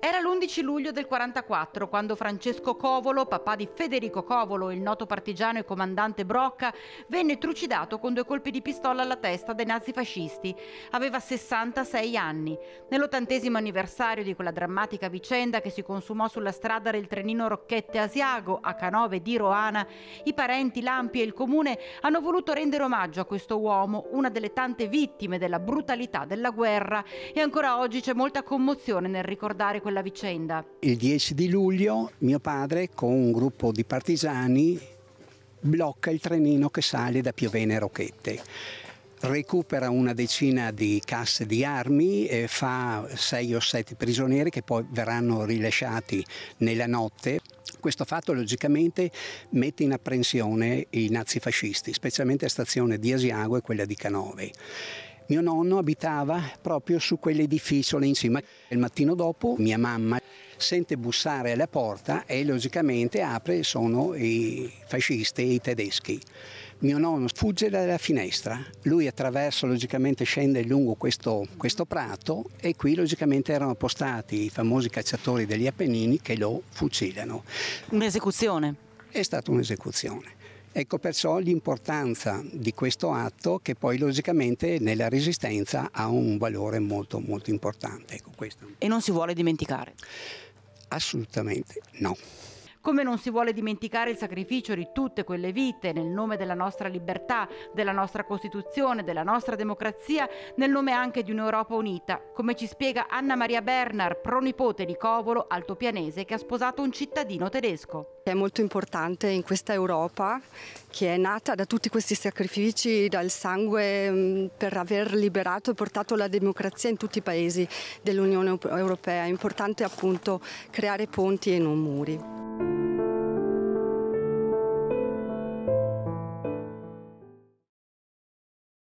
Era l'11 luglio del 44 quando Francesco Covolo, papà di Federico Covolo, il noto partigiano e comandante Brocca, venne trucidato con due colpi di pistola alla testa dai nazifascisti. Aveva 66 anni. Nell'ottantesimo anniversario di quella drammatica vicenda che si consumò sulla strada del trenino Rocchette Asiago a Canove di Roana, i parenti, l'Ampi e il comune hanno voluto rendere omaggio a questo uomo, una delle tante vittime della brutalità della guerra e ancora oggi c'è molta commozione nel ricordare quella vicenda? Il 10 di luglio mio padre con un gruppo di partigiani blocca il trenino che sale da Piovene a Rocchette recupera una decina di casse di armi, e fa sei o sette prigionieri che poi verranno rilasciati nella notte. Questo fatto logicamente mette in apprensione i nazifascisti, specialmente a stazione di Asiago e quella di Canove. Mio nonno abitava proprio su quell'edificio lì in cima. Il mattino dopo mia mamma sente bussare alla porta e logicamente apre, sono i fascisti, i tedeschi. Mio nonno fugge dalla finestra, lui attraverso, logicamente scende lungo questo, questo prato e qui logicamente erano postati i famosi cacciatori degli Appennini che lo fucilano. Un'esecuzione? È stata un'esecuzione. Ecco perciò l'importanza di questo atto che poi logicamente nella resistenza ha un valore molto molto importante. Ecco e non si vuole dimenticare? Assolutamente no come non si vuole dimenticare il sacrificio di tutte quelle vite nel nome della nostra libertà, della nostra Costituzione, della nostra democrazia, nel nome anche di un'Europa unita, come ci spiega Anna Maria Bernard, pronipote di Covolo, altopianese, che ha sposato un cittadino tedesco. È molto importante in questa Europa che è nata da tutti questi sacrifici, dal sangue mm, per aver liberato e portato la democrazia in tutti i paesi dell'Unione Europea. È importante appunto creare ponti e non muri.